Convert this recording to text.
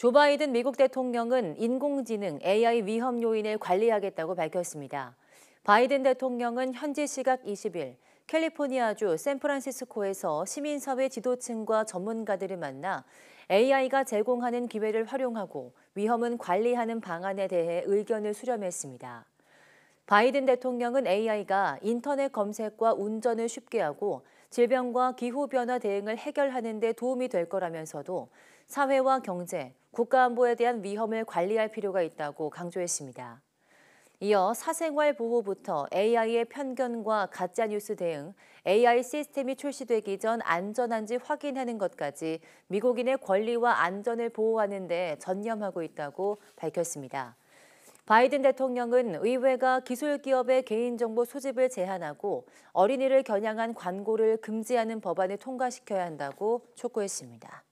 조 바이든 미국 대통령은 인공지능 AI 위험 요인을 관리하겠다고 밝혔습니다. 바이든 대통령은 현지 시각 20일 캘리포니아주 샌프란시스코에서 시민사회 지도층과 전문가들을 만나 AI가 제공하는 기회를 활용하고 위험은 관리하는 방안에 대해 의견을 수렴했습니다. 바이든 대통령은 AI가 인터넷 검색과 운전을 쉽게 하고 질병과 기후변화 대응을 해결하는 데 도움이 될 거라면서도 사회와 경제, 국가안보에 대한 위험을 관리할 필요가 있다고 강조했습니다. 이어 사생활 보호부터 AI의 편견과 가짜뉴스 대응, AI 시스템이 출시되기 전 안전한지 확인하는 것까지 미국인의 권리와 안전을 보호하는 데 전념하고 있다고 밝혔습니다. 바이든 대통령은 의회가 기술기업의 개인정보 수집을 제한하고 어린이를 겨냥한 광고를 금지하는 법안을 통과시켜야 한다고 촉구했습니다.